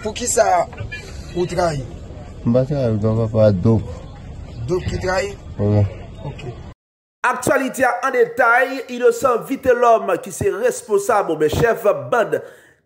Pou ki sa ou trai? Mbata, mbata pa do. Do ki trai? Mbata. Ok. Aktualitya an detay, ilo san vite lom ki se responsab ou bechef band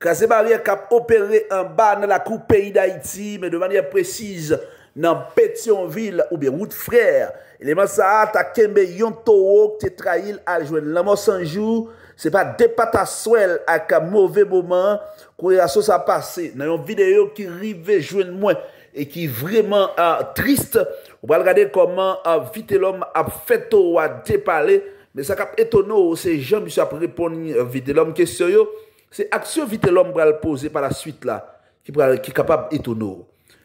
kase bari ak ap operre an ban nan la koup peyi da iti men devanye presiz nan Petionville ou be Wout Frère. Eleman sa a taken be yon toho ki te trail aljwen lamos anjou Se pa depata swel ak a mouve mouman, kouye asos a pase. Nan yon videyo ki rive jwen mwen, e ki vreman a trist, ou pral gade koman a vite lom ap feto ou a depale, me sakap etono ou se jan bisap repon vide lom. Kese yo, se akso vite lom pral pose pa la suite la, ki kapab etono.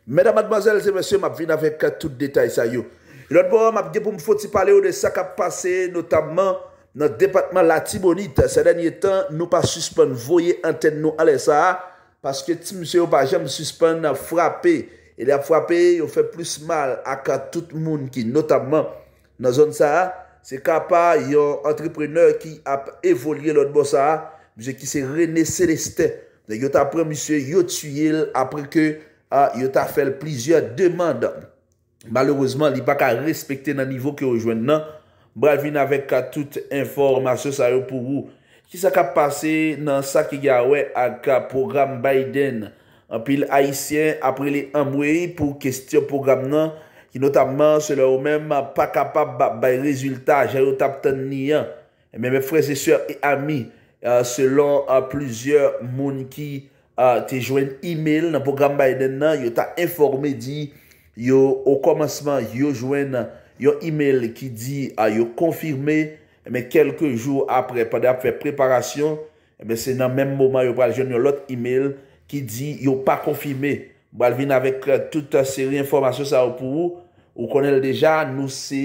Medan madmazel se monsi yo, mab vin avek tout detay sa yo. Yon bon, mab gye pou mfoti pale ou de sakap pase, notamman, nan depatman lati bonit sa denye tan nou pa suspon voye anten nou ale sa paske ti msè yo pa jèm suspon nan frapè e la frapè yo fè plus mal ak a tout moun ki notamman nan zon sa se kapa yo antrepreneur ki ap evolye lòt bo sa mzè ki se rene seleste yo ta prè msè yo tsyil apre ke yo ta fèl plizye demanda malorosman li baka respekte nan nivou ki yo jwen nan Bravi na vek ka tout informasyon sa yo pou wou. Ki sa ka pase nan sa ki gya we ak program Biden? An pil Haitien apre li an mwey pou kestyon program nan, ki notamman se lè ou men pa kapap bay rezultat, jè yo tap tan ni an. Mè mè frese sèr e ami, euh, selon euh, plüzyor moun ki euh, te jwen email nan program Biden nan, yo ta informe di yo o komasman yo jwen nan. yon e-mail ki di a ah, yon konfirme, men kelke jou apre, pad ap fe preparasyon, men se nan menm mouman yon baljen, yon lot e-mail ki di yon pa konfirme, balvin avèk euh, touta seri informasyon sa ou pou, ou konel deja, nou se,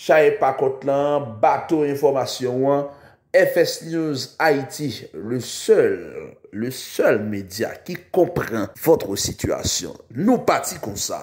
chaye pa kotlan, bato informasyon, FS News Haiti, le sol, le sol media ki kompran votre situasyon, nou pati kon sa,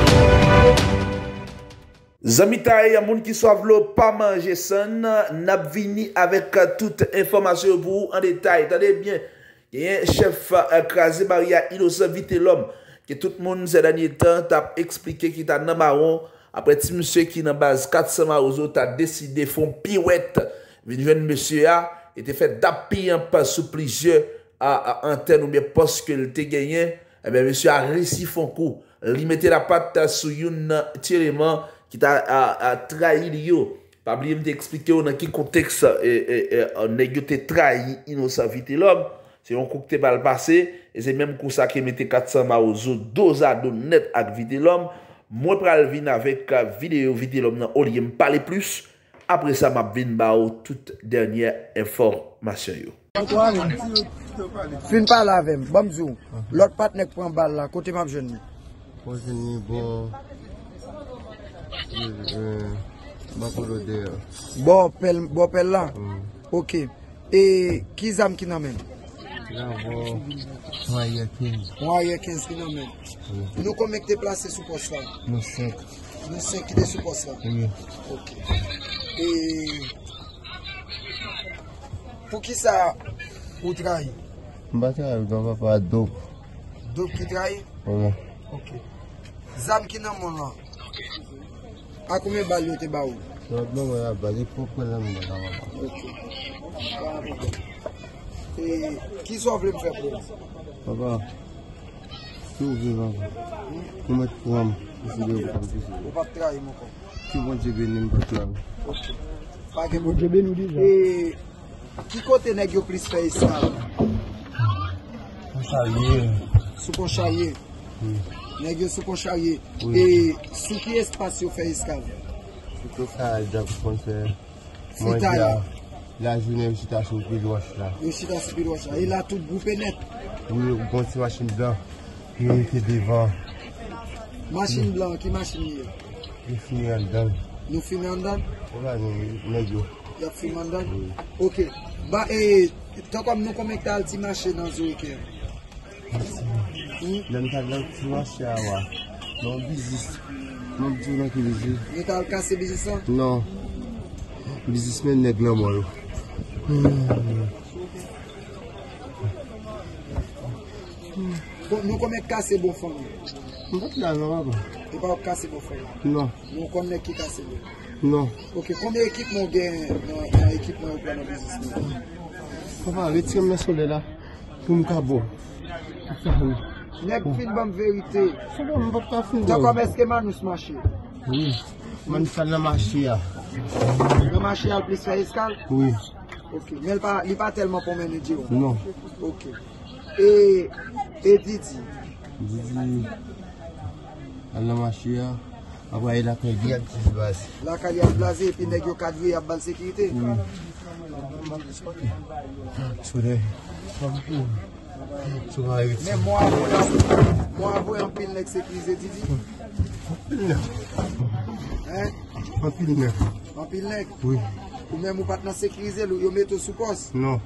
Zamita e yon moun ki sa vlo pa manje san, nap vini avek tout informasyon vwo an detay. Tade bien, yon chef eh, kaze bari ya ilosan vite lom, ki tout moun zè danye tan, tap eksplike ki ta nan maron, apre ti msè ki nan baz 400 marouzo, ta deside fon piwet, vin ven msè ya, et te fè tapi yon pasoupli je, an ten ou me poske lte genyen, e ben msè ya resi fon kou, li mette la pata sou yon tireman, ki ta a trahi li yo, pa bli yon te eksplike yo nan ki konteks e, e, e, ane yo te trahi inosan vide lom, se yon kouk te bal pase, e se menm kousa ke mette katsan ma ou zo doza don net ak vide lom, mwen pral vin avek euh, video vide lom nan ol yon pale plus, apre sa map vin ba ou tout denye informasyon yo. Mwakorode Bo pel la? Ok e Ki zam ki namen? Mwa ye kens Mwa ye kens ki namen Nou komek te plase sou posfan? Nou senk Nou senk ki de sou posfan? Mwen Ok e Pou ki sa ou trai? Mwakorode Mwakorode Mwakorode Mwakorode A koume bali ou te ba ou? A koume bali ou te bali pou kwen la mi mada wak. E, ki sou avle mse vle? Baba, sou avle mse vle. Koume k pou ame, koume k pou ame. Ou pa ptra yi mou kon? Koume jbe ni mou kwen la mi. Ok, pa gen mou. Jbe nou di jan. E, ki kote negyo pris fe yi sa? Soun chaye. Soun chaye? Ye. Negyo sou poncha ye. E, sou kiye spasyo fe iskan? Sou to sa al dek ponche. Fita la. La zi ne msita sou pil wos la. Msita sou pil wos la. E la tout goupenet. Mwen yon konti masin blan. Mwen yon ki devan. Masin blan, ki masin ye? Yon fime andan. Yon fime andan? Ola ne, negyo. Yon fime andan? Oui. Ok. Ba, e, tokom nou komek tal ti masin nan zi weke. Maksin. Lèm ta lèm kouwa sya wè. Non bizis. Bon, bon bon non diw nan ki bizis. Lèm ta al kase bizis an? Non. Bizis men ne glan moun. Mwen kome kase bon fon mè? Mwen pati la nan wè pa. E pa wè kase bon fon la? Non. Mwen kome ne ki kase bon? Non. Ok, kome ekip moun gen? Non, ekip moun wè nan bizis moun. Papa, wè ti kèm mè solè la? Mwen kwa bo? Ata fè mè. Neg fin ban verite bon, Se bon mbouk ta fin do Takwa meskeman ou smashe Oui Man san namashe ya Namashe ya alplis fay eskal Oui Ok Men li pa telman pou men e dje Non Ok e, e didi Didi An namashe ya Abwa e lakay di Lakay di an plaze Pin deg yo kadvi abbal sekite Oui Chou de Chou de Swa evit. Mwen api lnek se krize didi? Api lnek. He? Api lnek. Api lnek? Oui. Mwen mwen pat nan se krize lw yo meto sou pos? Non.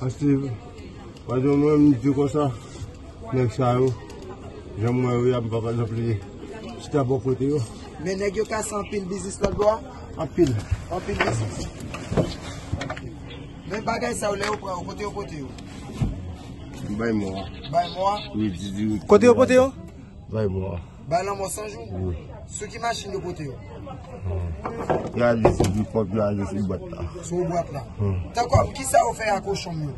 Asi, wajon mwen mwen dikosa, lnek sa yo, jan mwen yon bagay sa pli, sita bo kote yo. Mwen neg yo kas api lnek bizis lw? Api lnek. Api lnek. Mwen bagay sa ou le ou kote yo kote yo? Bay mwa Kote yo pote yo? Bay mwa Bay lan mwa sanjou? Yon Sou ki masin yo pote hmm. yo? Yon, disi di pot la, disi di bat la Sou di hmm. bat la? Yon Takom, ki sa ofen a koshon yo?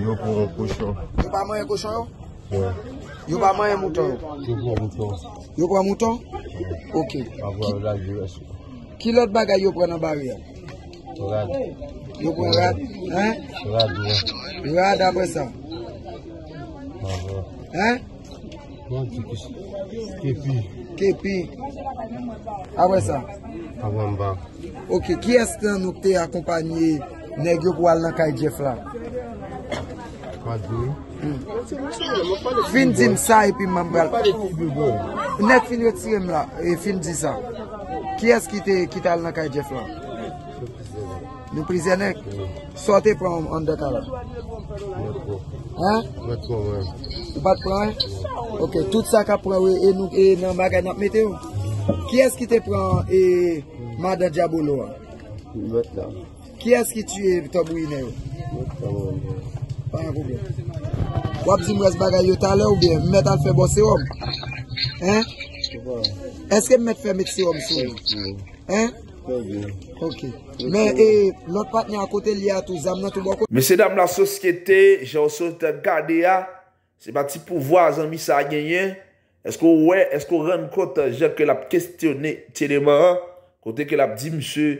Yon pou yon koshon Yon pa man yon koshon yo? Yon Yon pa man yon mouton yo? Yon pou yon mouton Yon pou yon mouton? Ok Avwa yon rad yon yon Ki lot baga yon pou yon bari yo? Yon rad Yon pou yon rad? Yon rad yon Yon rad apresa yo? Mwa vwa. Hè? Mwa di kish. Kepi. Kepi. Awe sa? Awe mba. Ok. Ki esk nan nou te akopanyi negyok wala kaj jef la? Wad di? Mwen se mwen se mwen. Fin dim sa epi mwen mbal. Mwen se mwen se mwen. Mwen se mwen se mwen la. Fin di sa. Ki esk ki te kital la kaj jef la? Se prizenek. Se prizenek? Mwen se mwen. Sote pran an deta la? Mwen se mwen. Ha? Met pou wè. Ou pat pran? Ok, tout sa ka pran wè e nan bagay nap metè wè. Ki eski te pran e mada djabo lo wè? Met la. Ki eski tu e tou mwine wè? Met la wè. Pan an problem. Wap zi mwese bagay yotan lè wè ou bè? Met al febo serum? Ha? Sebo la. Eske m met fermik serum sou wè? Mwè. Ha? Mese dam la soskete Je osote gade ya Se bati pou vo a zanmi sa nye nye Esko wè, esko ren konta Je ke lap kestyone tereman Kote ke lap di msè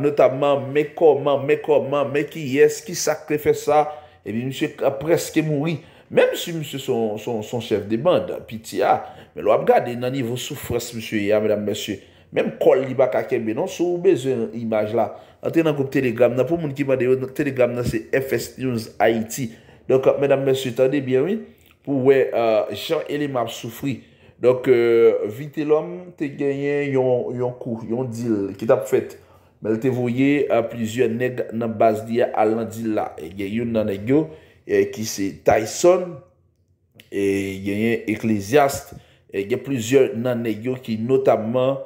Notamman me koman, me koman Me ki yes, ki sakle fe sa Ebi msè apreske mouri Mem msè msè son chef de band Piti ya Me lo ap gade nan nivou soufres msè ya Mdm msè Mem kol li ba kakem be non, sou bez euh, euh, yon imaj euh, la. Ante nan koup Telegram nan, pou moun ki pa deyo, Telegram nan se FS News Haiti. Donk, menam mè sè, tande bè wè, pou wè, chan ele map soufri. Donk, vitelom te genyen yon kou, yon dil, ki tap fèt. Mel te voye, plizye neg nan bas diya alan dil la. Genyen yon nan egyo, ki se Tyson, genyen ekleziast, genyen plizye nan egyo ki notamman,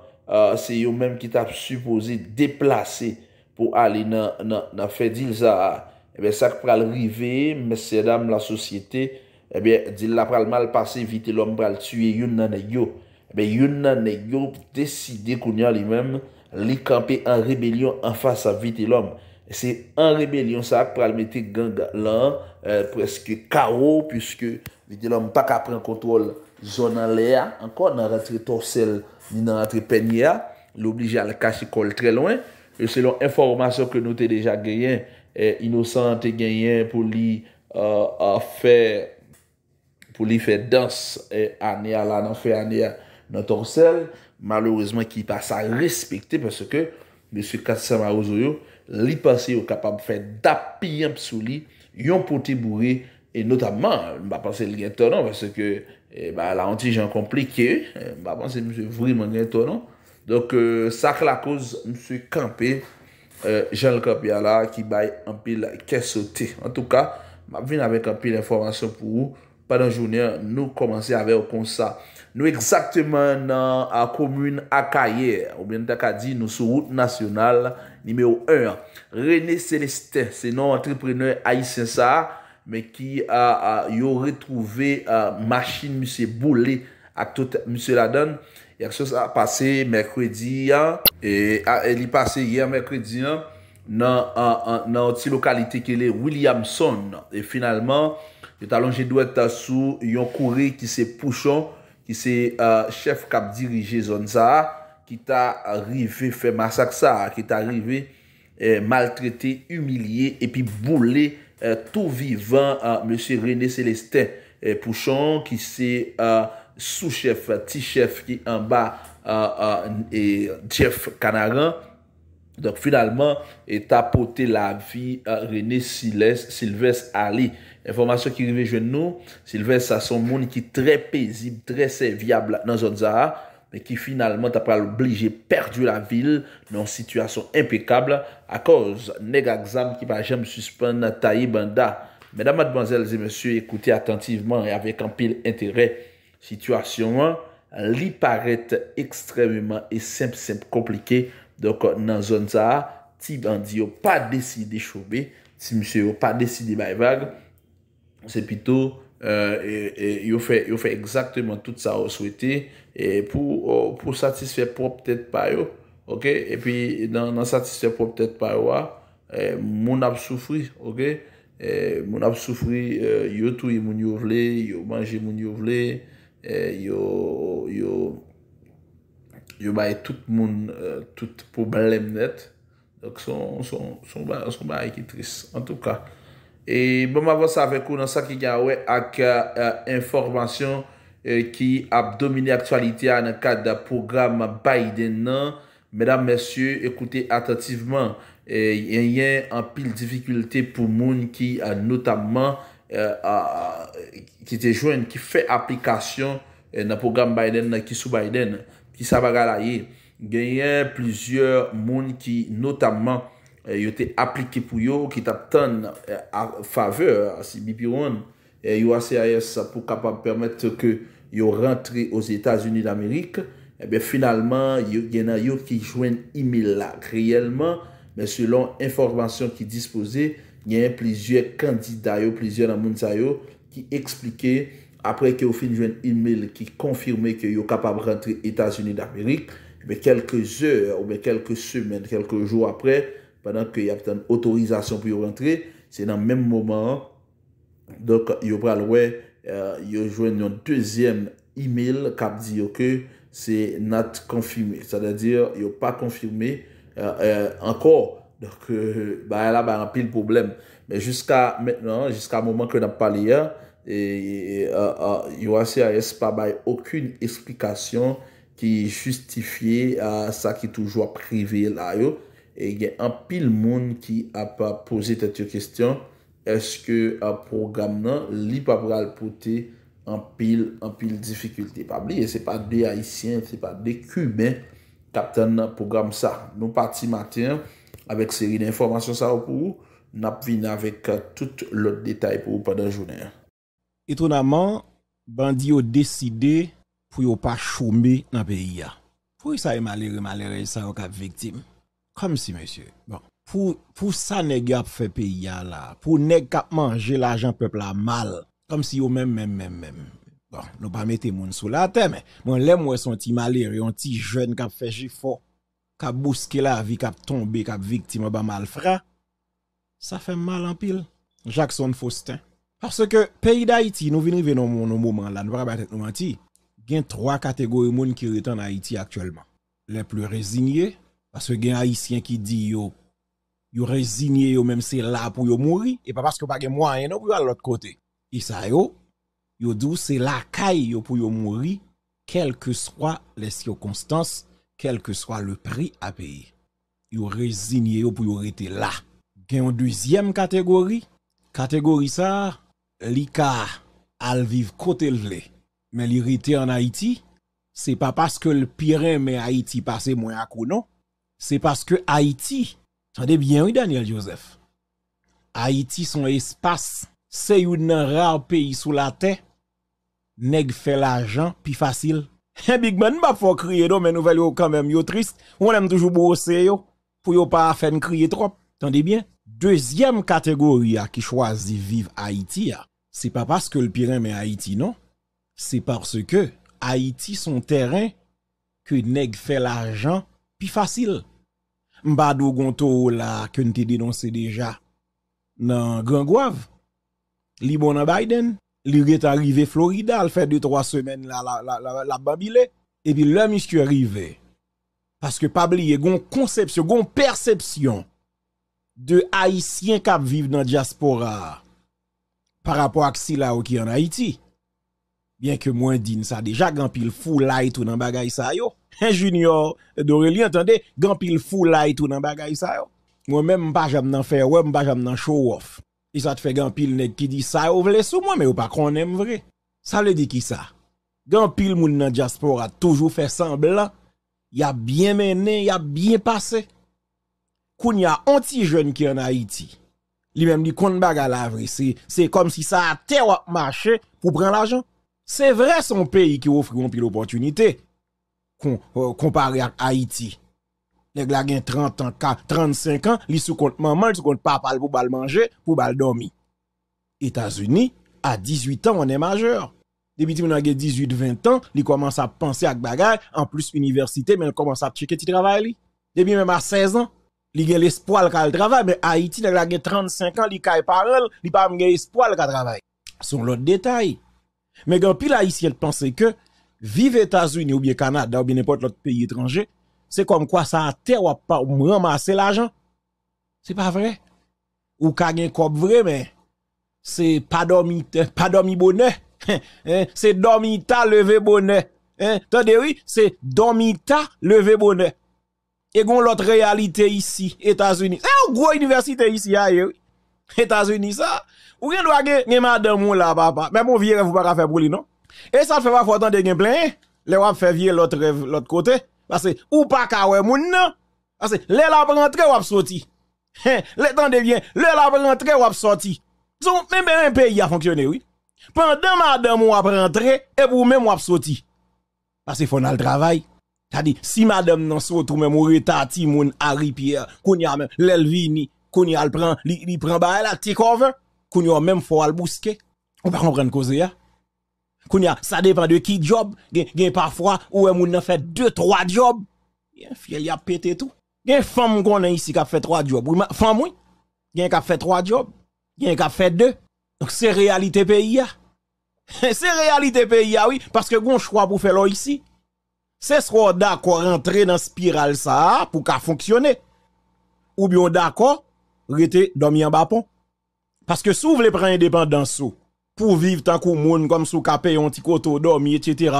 Se yon menm ki tap supose deplase pou ali nan fè di lsa. Ebe, sak pral rive, mese dam la sosyete, ebe, eh dil la pral mal pase, vite lom pral tue, yon nan e yo. Ebe, eh yon nan e yo, deside kounyan li menm, li kampe an rebelyon an fasa vite lom. Se an rebelyon, sak pral mette gang lan, euh, preske kao, pwiske vite lom pak apren kontrol zonan lea, an kon nan reske torsel, ni nan entrepènyè, l'oblige a l'kache kol trè loin, e selon informasyon ke nou te deja gèyen, e inosante gèyen pou li fè dans e anè a la nan fè anè a nan torsel, malourezman ki pa sa respèkte, pese ke M. Katsama Ouzoyo li pase yo kapab fè da piyèm psouli, yon pote bouré, e notamman, mba pase li entonan, pese ke... E eh ba la an ti jen komplike, eh, ba ban se mse vriman gen tonon. Donk sak euh, la koz mse kampe, jen l kapi ala ki bay an pil kesote. An tou ka, ma vin avek an pil informasyon pou ou, padan jounen nou komanse avek kon sa. Nou exakteman nan a komun akaye, ou benda kadi nou sou route nasyonal nimeyo 1. René Celestin, se non antrepreneur Aïs Sensa, men ki yo retrouve euh, machin msè boule ak tout msè la dan, yak sòs a pase mèkredi yon, li pase yon mèkredi yon, nan ti lokalite kele Williamson, e finalman, yo talonje dwe tasou, yon kore ki se pouchon, ki se euh, chef kap dirije zon za, ki ta rive fè masak sa, ki ta rive maltrete, umilye, epi boule msè, Euh, tout vivant M. René Célestin euh, Pouchon ki se euh, sous-chef, ti-chef ki anba Jeff Canaran. Donk finalman, et apote la vi René Célestin Sylvestre Ali. Informasyon ki rive jen nou, Sylvestre sa son moun ki tre pezib, tre serviable nan zon Zaha. men ki finalman ta pral oblije perdu la vil, nan sitwasyon impekable, akòz neg aksam ki pa jèm suspèn nan ta yibanda. Mèdamat manzel, zè mèsyou, ekoutè attentiveman, y avèk an pil entere, sitwasyon an, li paret ekstremèman, e semp semp komplike, donk nan zon sa, ti bandi yo pa deside choube, si msè yo pa deside baybag, se pito, yo fè ekzaktèman tout sa oswete, E pou satisfè pou ptèd pa yo, e pi nan satisfè pou ptèd pa yo a, e, moun ap soufri, e, moun ap soufri, yo tou yi moun yo vle, yo manji moun yo vle, yo baye tout moun, tout poublem net, son baye ki tris, an tou ka. E bon ma vò sa vekou nan sa ki gya we, ak euh, euh, informasyon, Eh, ki ap domine aktualite an akad da program Biden nan medan mesye, ekoute atativeman, genyen eh, an pil dificulte pou moun ki an notamman eh, ki te jwen, ki fe aplikasyon na program Biden, na kisou Biden, ki sa bagala ye, genyen plizye moun ki notamman yo te aplike pou yo ki tap tan fave si Bipi One, yo a CIS pou kapap permet ke yo rentre os Etats-Unis d'Amerik, ebe, eh finalman, yon yon ki jwen e-mail la, reyelman, men selon informasyon ki dispose, yon yon plizye kandida yo, plizye nan mounsa yo, ki eksplike, apre ki yo fin jwen e-mail, ki konfirme ki yo kapab rentre Etats-Unis d'Amerik, men eh kelke zèr, men kelke sèmen, kelke jò apre, padan ki yon apte an otorizasyon pou yo rentre, se nan menmouman, dok yo pral wè, Euh, yo jwen yon dezyen e-mail kap di yo ke se nat konfirmé. Sa de di yo pa konfirmé ankor. Euh, euh, Lò ke bayan la bayan an pil problem. Men jiska menan, jiska mouman ke nan pali ya, yo ase a yon spa bayan okun eksplikasyon ki justifiye sa ki toujwa prive la yo. E gen an pil moun ki ap pose tet yo kestyon. eske program nan li pa pral pote anpil anpil difikulte. Pabli, se pa de haisyen, se pa de kuben kapten nan program sa. Nou pati matin, avek seri nan informasyon sa wap ou, nap vina avek tout lot detay pou wap anajounen. Etounaman, bandi yo deside pou yo pa choume nan peyi ya. Pou yi sa yi e malere malere san wakap vektim? Kom si monsye, bon. pour pour ça nèg a fait pays là pour nèg qui manger l'argent peuple mal comme si au même même même même bon nous pas mettre gens sous la terre mais moi les moi sont ti malheureux un petit jeune qui fait gifo qui bousqué la vie qui tombé qui victime ba malfrat ça fait mal en pile Jackson Faustin parce que pays d'Haïti nous venons de mon moment là nous pas nous mentir il y a trois catégories de gens qui sont en Haïti actuellement les plus résignés parce que y a haïtiens qui disent yo yo résigné yo même c'est là pour yo mourir et pas parce que pas gain moyen non pour l'autre côté et ça yo yo dou c'est la caille pour yo mourir quelles que soient les circonstances quel que soit le prix à payer yo résigné pour yo rester là gain une deuxième catégorie catégorie ça l'ika al vivre côté vle mais l'irrité en Haïti c'est pas parce que le pire mais Haïti passe. moins à c'est parce que Haïti Tendez bien, oui, Daniel Joseph. Haïti, son espace, c'est un rare pays sous la terre. Nèg fait l'argent, puis facile. Et eh, Big Man, pas faut crier, non, mais nous voulons quand même, yo triste. On aime toujours brosser, yo, pour yo pas faire crier trop. Tendez bien. Deuxième catégorie qui choisit vivre Haïti, ah, c'est pas parce que le pire est Haïti, non. C'est parce que Haïti, son terrain, que nèg fait l'argent, puis facile. Mbado Gonto là que nous dénoncé déjà dans Grand Guave. Li bon à Biden, li est arrivé Florida, il fait 2-3 semaines là la, la, la, la babile. Et puis là, monsieur arrivé. Parce que pas oublier, gon conception, gon perception de Haïtiens qui vivent dans la diaspora par rapport à là qui en Haïti. Bien que moins digne ça déjà, grand pile fou light ou dans bagay ça yo junior Doreli, entendez, grand fou là et tout dans bagay ça yo. Moi-même, pas jamais n'en faire, ouais, pas jamais show off. Et ça te fait grand pile qui dit ça, ou vle sous moi, mais ou pas qu'on aime vrai. Ça le dit qui ça? Grand pile moun nan diaspora toujours fait semblant. Y a bien mené, y a bien passé. il y a anti jeune qui en Haïti. lui même dit qu'on baga la vraie, c'est comme si ça a terre marché pour prendre l'argent. C'est vrai son pays qui offre un pile opportunité. Euh, comparé à Haïti. Les gens ont 30 ans, 35 ans, ils sont contre maman, ils sont contre papa pour bal manger, pour bal dormir. États-Unis, à 18 ans, on est majeur. Depuis que a 18, 20 ans, ils commencent à penser à choses... en plus université, mais ils commencent à checker le travail. Depuis même à 16 ans, ils ont l'espoir qu'il travaille, mais Haïti, les gens ont 35 ans, ils ont parole, ils n'ont pas l'espoir qu'elle travaille. sont l'autre détail. Mais quand pile pensent que Vive États-Unis ou bien Canada ou bien n'importe l'autre pays étranger, c'est comme quoi ça a terre ou pas ramasser l'argent. C'est pas vrai. Ou ka gen kop vrai mais c'est pas dormi pas dormi bonheur. Hein? c'est Domita levé bonheur. Hein? Tandis oui, c'est ta levé bonnet. Et gon l'autre réalité ici, États-Unis. C'est eh, une grosse université ici oui? États-Unis ça. Ou rien doit gen madame ou là papa. Mais mon vieux vous pas faire pour lui non. Et ça fait parfois dans de gens plein, les wap fait vieux l'autre l'autre côté parce que ou pas kawe moun non parce que les la rentrer ou sorti. Les temps de bien, les la rentrer ou sorti. Donc même un pays a fonctionné oui. Pendant madame ou rentrer et pour même ou sorti. Parce que faut le travail. C'est-à-dire, si madame non saut ou même ou retati moun Harry Pierre, qu'on y a même l'elvini, qu'on prend, il prend bah la t'y couvre, même faut al bousquer. On va comprendre cause ya. Kounya, ça dépend de qui job. Gen, gen parfois, ou un moun fait deux, trois jobs. Gen fiel y a pété tout. Gen femme qu'on a ici qui a fait trois jobs. Une femme oui. Gen qui a fait trois jobs. Gen qui a fait deux. Donc c'est réalité pays c'est réalité pays oui. Parce que gon choix pour faire là ici. C'est soit d'accord rentrer dans spirale ça pour qu'à fonctionner. Ou bien d'accord, rester dormir en bas Parce que si vous voulez prendre indépendance sous, pour vivre tant qu'au monde comme sous capé un petit coteau dormi etc.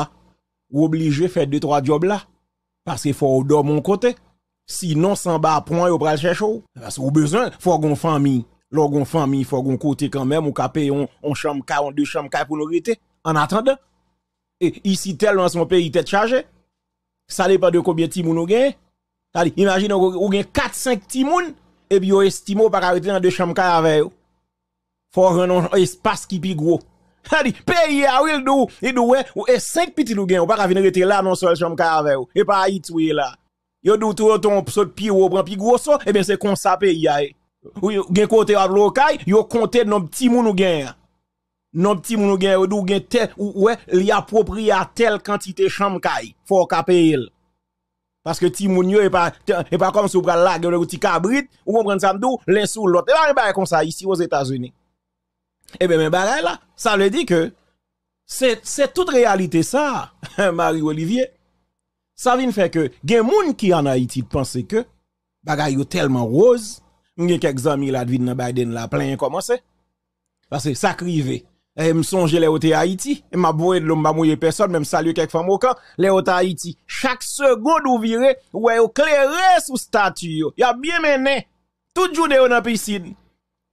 ou obligé faire deux trois jobs là parce qu'il faut dormir mon côté sinon sans bas point ou pral chercher parce qu'au besoin faut une famille logon famille faut gon côté quand même ou capé on on chambre deux chambre pour nous rester en attendant et ici tellement son pays tête chargé ça dépend de combien de timoun ou gagne imagine ou gagne 4 5 timoun et puis on estime pas arrêter dans deux chambres avec faut un espace qui plus gros. paye pays à will do. il ou et cinq petits loups gain, on pas venir rester là non seul chambre avec et pas Haïti oui là. Yo dou tout ton saut pied ou prend plus gros et eh bien c'est qu'on ça pays a. Ah, eh. Oui, gain côté à lokay, yo compter nos petits moun ou gain. Nos petits moun ou gain, ou dou gain tel ou ouais, li approprié à telle quantité chambre caille, faut qu'a payer. Parce que ti moun yo est pas et pas comme si ou pral la, ou ti cabrit, ou comprendre ça m'dou, l'un sous l'autre. Et eh pas ben, comme ça ici aux États-Unis. Eh bien, mais là, ça veut dire que c'est toute réalité ça, Marie-Olivier. Ça vient faire que, il des gens qui en Haïti pensent que, bagay yo tellement rose, il y a quelques amis là, devine Biden là, plein commencé. Parce que ça crivé. Et eh, me songe les Haïti, et m'a boué de l'homme, m'a mouillé personne, même saluer quelques femmes au camp, les Haïti. Chaque seconde ou viré, ou est éclairé sous statue, y a bien mené. Tout jour de yon piscine.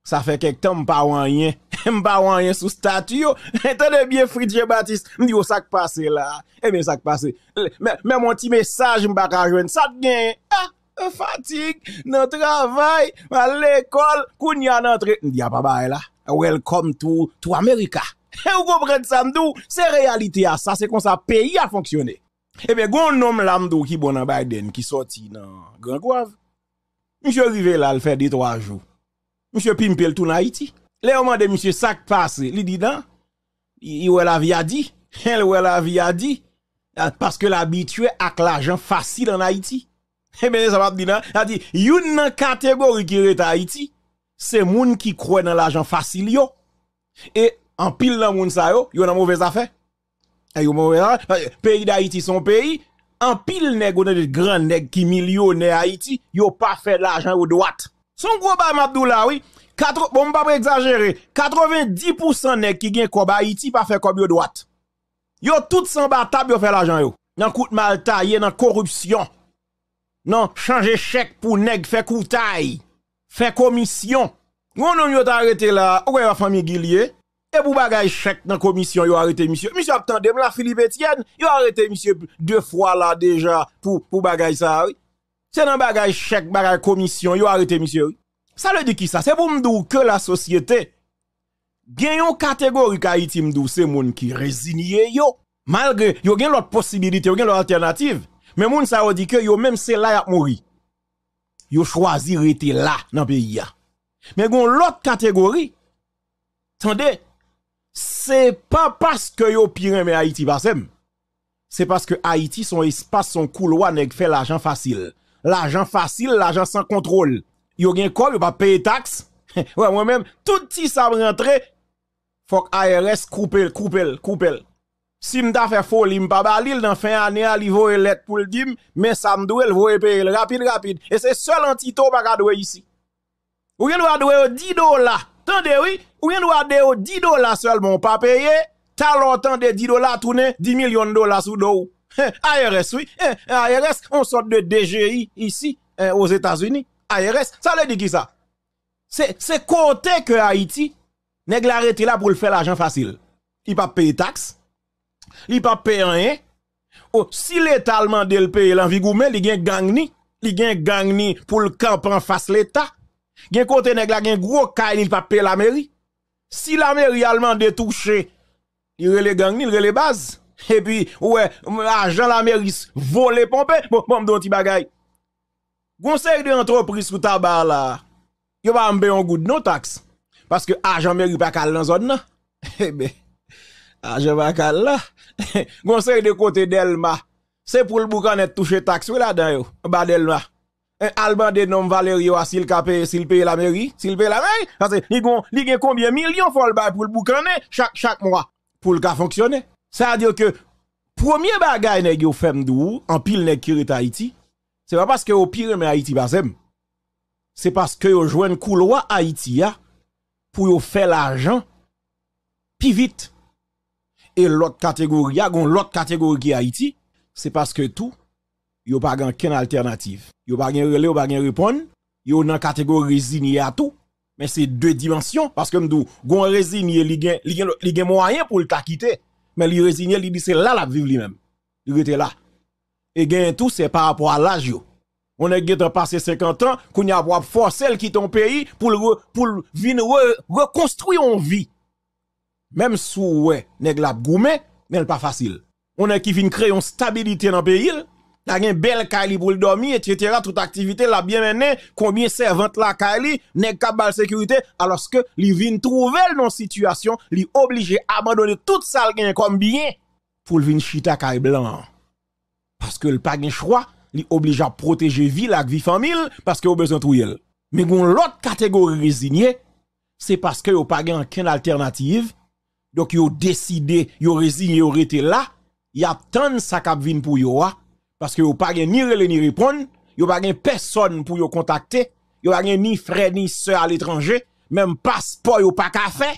Ça fait quelque temps, pas rien. Mba wanyen sou statu yo. bien Fridje Baptiste. Mdi yo sak passe la. Eh bien sak passe. Même mon petit message mba jouen, sa gen. Ah, fatigue, Nan travail, Nan l'école, Koun entre. nan Mdi ya ah, baba e la. Welcome to, to America. E ou ça ça mdou. c'est réalité a sa. Se kon sa pays a fonctionné. Eh bien, gon nom l'amdou mdou ki en Biden ki sorti, nan Grand Guav. Monsieur rive là le fait des 3 jours. monsieur pimpe tout na le moment de monsieur Sac passe, il dit non, il la vie a dit, il ou la vie a dit, parce que l'habitué avec l'argent facile en Haïti. Et eh bien, ça va dire non, hein? il dit, a une catégorie qui est Haïti, c'est monde qui croit dans l'argent facile Et en pile dans monde ça yo, yon une mauvaise affaire. Le eh, mauvaise pays d'Haïti son pays, en pile nèg ou de grand nèg qui millionnaire Haïti, a pas fait l'argent au droit. Son gros ba m'abdou oui. 4, bon, pas exagérer, 90% nèg qui gen kob Haïti pas fait comme yo droite. Yo tout sans batab yo fait l'argent yo. Nan kout mal taillé, nan corruption. Nan changer chèque pour nèg fait koutaille. Fait commission. non yo arrêté là, ouais la famille Guillier. Et pour bagay chèque dans commission, yo arrêté monsieur. Monsieur attendez, la Philippe Etienne, yo arrêté monsieur deux fois là déjà pour pour bagay ça. Oui. C'est dans bagay chèque, bagay commission, yo arrêté monsieur. Oui. Ça le dit qui ça? C'est pour me que la société, gagne une catégorie Haïti m'dou c'est moun qui résigné yo. Malgré yo gagne l'autre possibilité, yo gagne l'autre alternative. Mais moun ça dit que yo même c'est là y a Yo choisi rester là dans pays Mais gon l'autre catégorie. Attendez, c'est pas parce que yo pire mais Haïti basem. C'est parce que Haïti son espace son couloir ne fait l'argent facile. L'argent facile, l'argent sans contrôle yo gen kol, yo pa paye taxe. ouais, moi-même, tout petit ça rentré, faut que ARS coupe, coupe, coupe. Si m'ta fait folie, m'pa balil, dans fin année, li voye let pour le dim, mais ça doit, le voye payer. rapide, rapide. Et c'est seul antito pa ka ici. Ou yon doit 10 dollars. Tendez, oui, ou yon doit 10 dollars seulement, pas payé. T'as longtemps de 10 dollars tourner 10 millions de dollars sous dos. ARS, oui. Eh, ARS, on sort de DGI ici, eh, aux États-Unis. ARS. Ça veut dire qui ça? C'est côté que Haïti, nèg l'arrêté là pour le faire l'argent facile. Il pas payer taxes, il pas payer rien. Oh, si l'État allemand le payer l'envigoumé, il gagne gang ni, il gagne gang ni pour le camp en face l'État. Gen côté nèg la gen gros caille, il pas payer la mairie. Si la mairie allemande de toucher, il relè gang ni, il relè base. Et puis, ouais, l'argent la mairie voler pomper, Bon, bon, don ti bagay. Conseil de entreprise sous tabac là, yo va m'be un goût de non taxe parce que agent mairie pas cal dans zone là. Eh ben agent pas cal là. Conseil de côté Delma, c'est pour le boucanet toucher taxe là-dedans yo. Delma. Un Alban de nom Valerio a s'il paye s'il paye la mairie, s'il paye la mairie, parce que li gon li gen combien millions faut le pour le boucaner chaque chaque mois pour le cas fonctionner. Ça veut dire que premier bagage nèg yo faire, dou en pile nèg qui Haïti, c'est pas parce que au pire mais Haïti C'est parce que yo un couloir Haïti pour faire l'argent plus vite. Et l'autre catégorie, l'autre catégorie qui Haïti, c'est parce que tout yo pas gagne alternative. Yo pas gagne relais, yo pas gagne répondre, yo dans catégorie résigné à tout. Mais c'est deux dimensions parce que m'dou gon résigné li gen li gen moyen pour le quitter. Mais li résigné, li dit c'est là la vivre lui-même. Il était là et gagne tout, c'est par rapport à l'âge. On est passé 50 ans, qu'on y a forcé le qui ton pays pour pour reconstruire la vie. Même si ouais, nèg la goumé, n'est pas facile. On est qui vient créer une stabilité dans le pays, la une belle kali pour dormir, etc. Toute activité la bien menée, combien servante la kali, nèg la sécurité, alors que li vin trouver dans situation, li obligé abandonner toute ça gain comme bien pour le chita kali blanc parce que le pas de choix, il oblige à protéger vie la vie famille parce qu'il a besoin de Mais l'autre catégorie résignée, c'est parce que n'ont pas gen aucune alternative. Donc yo décidé, yo résigné, yo été là, y a tant ça à vin pour yo hein. parce que yo pas gen ni rele ni répondre, pas gen personne pour yo contacter, yo pas gen ni frère ni soeur à l'étranger, même passeport yo pas café, faire.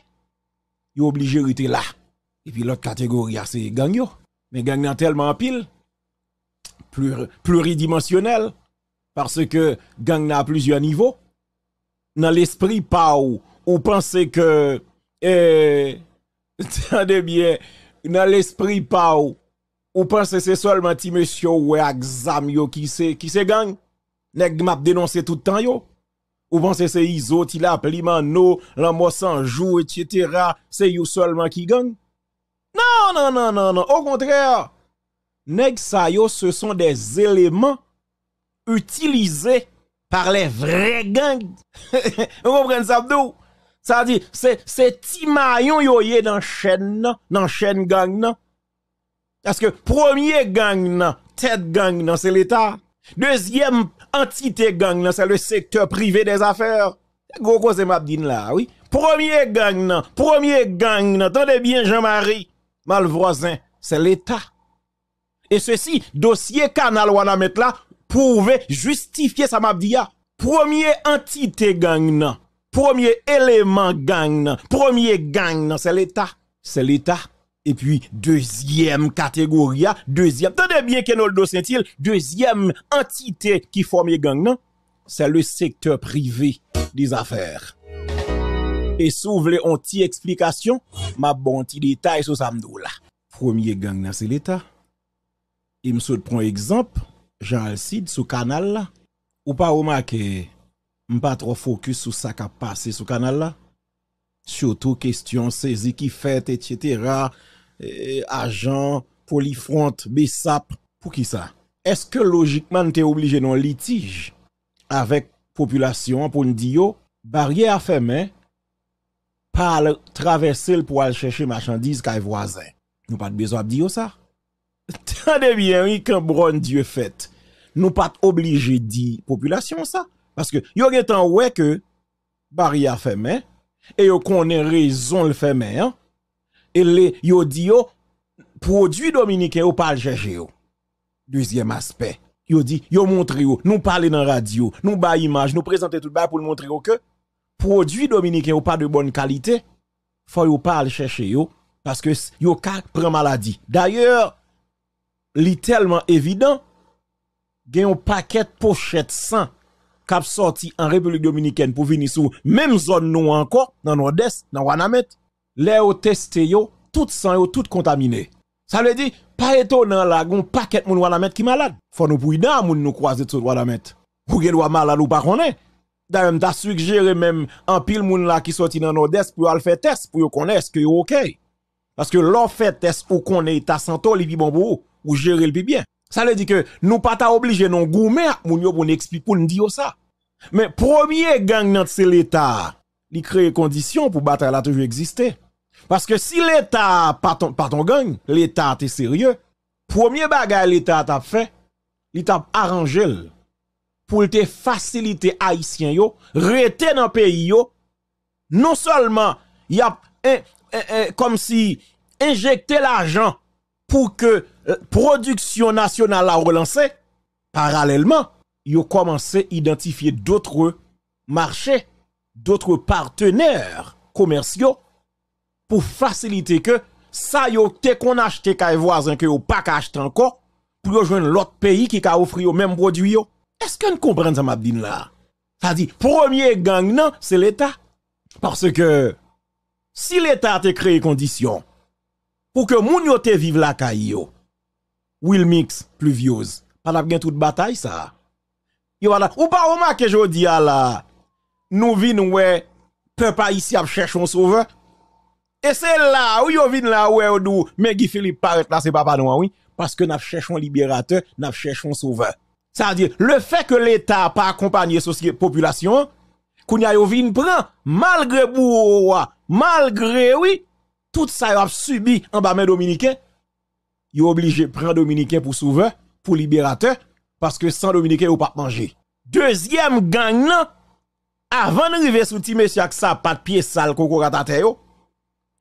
Yo obligé rester là. Et puis l'autre catégorie hein, c'est gang Mais gang nan tellement pile pluridimensionnel, parce que gang n'a plusieurs niveaux. Dans l'esprit, pas ou, pense que, eh, de bien, dans l'esprit, pas ou, pense pensez que c'est seulement ti monsieur ou exam yo qui se, qui se gang. Nèg m'a dénoncé tout le temps yo. Ou pensez c'est Iso, la Plimano, l'amour sans jour, etc. C'est vous seulement qui gang. Non, non, non, non, non. Au contraire, nèg ce sont des éléments utilisés par les vrais gangs. Vous comprenez ça, Abdou? Ça dit, dire, c'est, c'est Timayon yo yé dans chaîne, dans chaîne gang, non? Parce que premier gang, non, tête gang, non, c'est l'État. Deuxième entité gang, non, c'est le secteur privé des affaires. Gros cause mabdine là, oui. Premier gang, non, premier gang, non, attendez bien Jean-Marie, mal voisin, c'est l'État. Et ceci, dossier canal wana mettre là, prouve, justifier sa m'a ah, Premier entité gang premier élément gang premier gang c'est l'État. C'est l'État. Et puis, deuxième catégorie, ah, deuxième, tenez bien nous le dossier, deuxième entité qui forme gang, c'est le secteur privé des affaires. Et si vous voulez explication, ma bon petit détail sur ça Premier gang, c'est l'État il me saute prend exemple, Jean Alcide, ce canal là, ou pas remarqué, pas trop focus sur ça qui a passé ce canal là. Surtout question saisie qui fait, etc. agent, polyfront, BESAP, pour qui ça? Est-ce que logiquement es obligé non litige avec population pour nous dire, barrière fermée, pas traverser pour aller chercher marchandises chez voisin? Nous pas besoin de dire ça. Tendez bien, oui, quand bon Dieu fait, nous pas obligés dit population ça. Parce que, yo où, il ouais que, barrière fermée, et on a raison le fermé, hein. Et le, yo dit yo, produit dominicain ou pas le Deuxième aspect. Yo dit, yo montre nous parler dans la radio, nous ba image, nous présenter tout bas pour montrer yo que, produit dominicain ou pas de bonne qualité, faut yo pas le chercher yo, parce que yo ka prend maladie. D'ailleurs, li tellement évident, gen un paquet pochette sang kap sorti en République Dominicaine pour venir sous même zone nous encore, dans nord-est, dans Wanamet. Les au testé yo, tout sang yo, tout contaminé. Ça veut dire, pas étonnant là, gon paquet moun Wanamet qui malade. Faut nous pour dans moun nous croiser sur Wanamet. Ou gen doit malade ou pas connait D'ailleurs, m'ta suggéré même en pile moun là qui sorti dans nord-est pour aller faire test pour yo connaître est-ce que yo OK. Parce que l'on fait test ou connaît ta santo, li bon pour ou gérer le plus bien. Ça veut dire que nous pas ta obligé non de moun yo pour nous expliquer pour nous dire ça. Mais premier gang dans c'est l'état. Il crée conditions pour battre la toujours exister. Parce que si l'état pas ton, pas gang, l'état est sérieux. Premier bagage l'état t'a fait, il t'a arrangé pour te faciliter haïtien yo rester dans pays Non seulement y a comme si injecter l'argent pour que euh, production nationale a relancé, parallèlement, ils ont commencé à identifier d'autres marchés, d'autres partenaires commerciaux pour faciliter que ça y te qu'on acheté kay voisin que yo pas acheté encore pour rejoindre l'autre pays qui a offri le même produit Est-ce qu'on comprend ça m'a dit là Ça dit premier gang non, c'est l'état parce que si l'état te créé conditions pour que moun yo te vive la caillou Will Mix Pas la bien toute bataille ça. Yo la ou pas remarquer jodi là. Nous vinn ouais peuple ici a chercher un sauveur. Et c'est là où yo vinn là ouè ou mais Guy Philippe paraît là c'est papa noir oui parce que nous cherchons un libérateur, nous cherchons un sauveur. Ça veut dire le fait que l'état n'a pas accompagné la population qu'on a vinn prend malgré malgré oui tout ça a subi en bas dominicain est obligé prendre dominicain pour sauveur, pour libérateur parce que sans dominicain ou pas manger. Deuxième gang avant d'arriver sous ti monsieur avec sa patte pied sale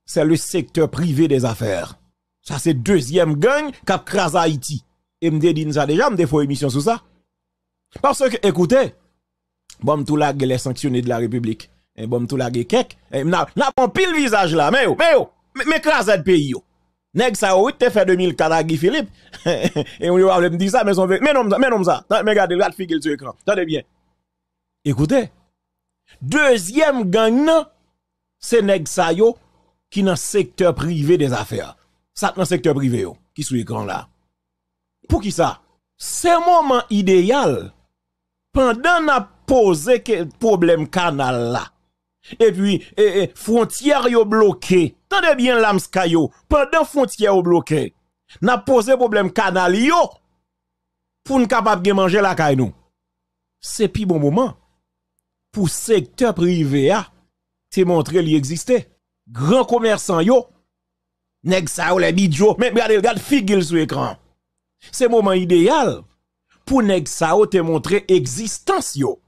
c'est le secteur privé des affaires. Ça c'est deuxième gang qui crase Haïti. Et m'de dit ça déjà, m'de fait émission sur ça. Parce que écoutez, bon tout la les sanctionnés de la République. Et bon tout la kek, n'a pas pile visage là, mais mais mais le pays yo. Nèg ça oui te fait 2000 mille Philippe. Et on va me dire ça mais on veut mais non mais non ça. Mais regarde le figure sur écran. Tendez bien. Écoutez. Deuxième gang c'est nèg ça yo qui dans secteur privé des affaires. Ça dans secteur privé yo qui sur écran là. Pour qui ça C'est moment idéal pendant n'a posé problème canal là. Et puis et frontière yo bloquée Tendez bien l'AMSKAYO, pendant frontière ou bloqué, n'a posé problème canal yo pour nous capable de manger la caille C'est pis bon moment pour secteur privé a ah, te montrer li existe. Grand commerçant yo nèg ça ou les bidjo, mais regardez regarde figure sur écran. C'est moment idéal pour nèg ça te montrer existence yo.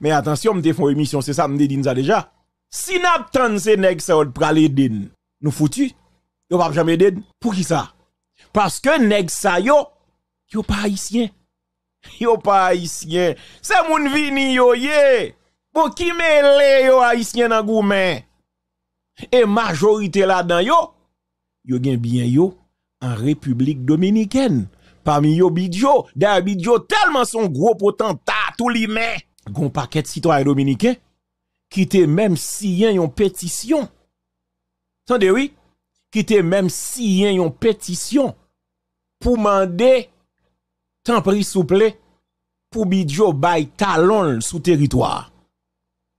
Mais attention, on font émission, c'est ça on dit déjà. Si nap pas se nèg se nous foutu. Yo pas jamais den. Pour qui ça? Parce que nèg sa yo, yo pas haïtien. Yo pas haïtien. C'est mon vini yo ye. Pour qui mêle yo haïtien nan goumen? Et majorité là-dedans yo, yo bien yo en République Dominicaine. Parmi yo Bidjo, d'ailleurs Bidjo tellement son gros potentat tout li men. Gon paquet citoyen dominicain qui te même a yon pétition. Tendez oui, qui te même si yon pétition pour demander tant souple pour bidjo bay talon sous territoire.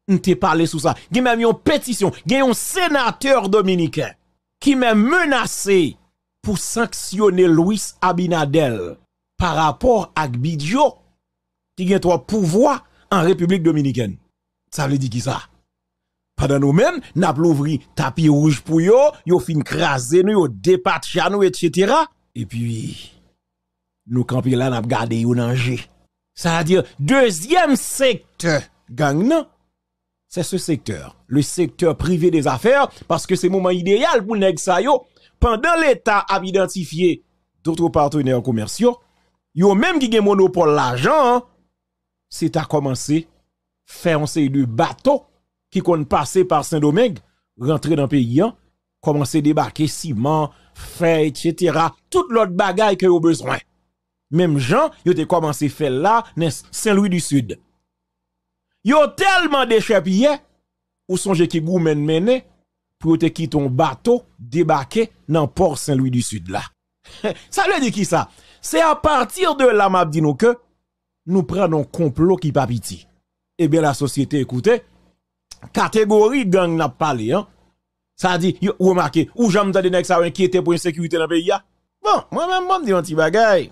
On te parlé sous ça. Gen même yon pétition, a un sénateur dominicain qui m'a menacé pour sanctionner Luis Abinadel par rapport à Bidjo qui a trois pouvoir en République dominicaine. Ça veut dire qui ça? Pendant nous-mêmes, nous avons ouvert tapis rouge pour yo, yo fin craser nous, yo dépatché nous, etc. Et puis, nous camper là, nous avons gardé yo danger. Ça veut dire, deuxième secteur, gang C'est ce secteur, le secteur privé des affaires, parce que c'est le moment idéal pour nous. ça yo. Pendant l'État a identifié d'autres partenaires commerciaux, yo même qui ont monopole l'argent, hein, c'est à commencer faire un série de bateaux qui compte passer par Saint-Domingue, rentrer dans le pays, hein. commencer à débarquer ciment, fer, etc. Tout l'autre bagaille que vous besoin. Même Jean, il ont commencé à faire là, Saint-Louis du Sud. y a tellement d'échappés, ou songez qui goumen mené, pour te quitter ton bateau, débarquer dans port Saint-Louis du Sud là. ça veut dire qui ça? C'est à partir de là, m'a dit nous que nous prenons complot qui pas pitié eh bien la société écoutez catégorie gang n'a parlé hein ça dit vous remarquez ou j'aime des nèg ça inquiété pour insécurité dans le pays bon moi même bon dis un petit bagaille.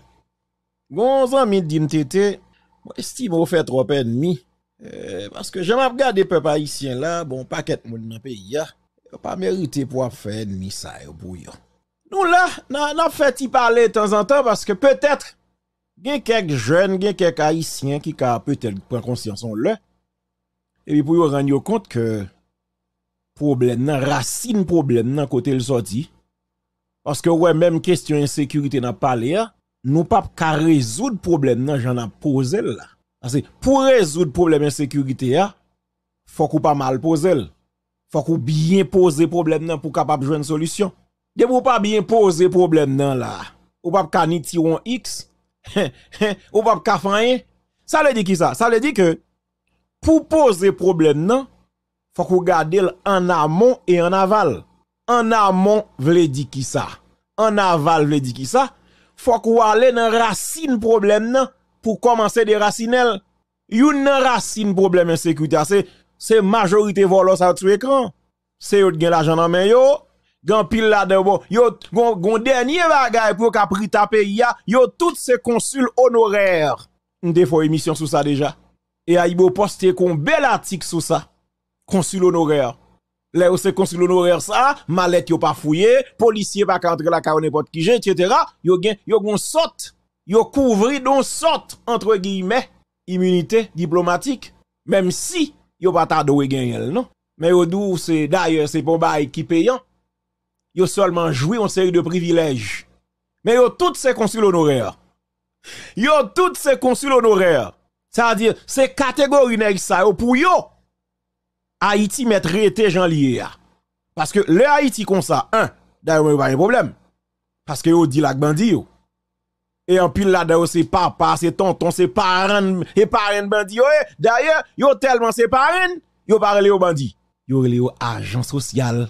bon ami dit m'tété moi estime vous fait trop ennemi euh, parce que j'aime regarder peuple haïtien là bon paquet monde dans pays pas mérité pour faire ennemi ça pour bouillon. nous là n'a fait y parler de temps en temps parce que peut-être a quelques jeunes, quelques haïtiens qui ka peut-être conscience on le. Et puis pour yon rendre compte que problème nan, racine problème nan côté le dit, Parce que ouais, même question insécurité pas l'air, nous pas ka résoudre problème nan, j'en a posé là. Parce que pour résoudre problème insécurité, hein, faut qu'on pas mal posé. Il Faut qu'on bien poser problème nan pour capable trouver solution. De faut pas bien poser problème nan là. Ou pas ka ni tiron X, ou pas Ça le dit qui ça? Ça le dit que pour poser problème non, faut qu'on garde en amont et en aval. En amont veut dire qui ça? En aval veut dit qui ça? Faut qu'on aller dans racine problème non pour commencer des racinelles. Une racine problème insécurité, c'est c'est majorité volant ça sur écran. C'est eux qui l'argent dans main Gan pile là debout yo gon dernier bagay pour capri taper ya, yo tout ces consul honoraire Des fois émission sur ça déjà. Et Aibo posté qu'on bel article sur ça. Consul honoraire. Là où c'est consul honoraire ça, malette yo pas fouillé, policier pas entrer la car n'importe qui, etc. Yo gen, yo gon saute, yo couvri don saute, entre guillemets, immunité diplomatique. Même si yo pas ta gen gagner, non? Mais yo dou c'est d'ailleurs c'est pour bail qui payant yo seulement joué une série de privilèges. Mais yo tout ces consuls honoraires. Yo tout ces consuls honoraires. C'est-à-dire, c'est catégorie nèg ça pour yo. Haïti mettre été Jean lié Parce que le Haïti comme ça, un, d'ailleurs, pas de problème. Parce que yo dit la bandit yo. Et en pile là d'ailleurs c'est papa, c'est tonton, c'est parent, et parent bandit. Eh. D'ailleurs, yo tellement c'est parent, yo parle yo bandit. Yo yo agent social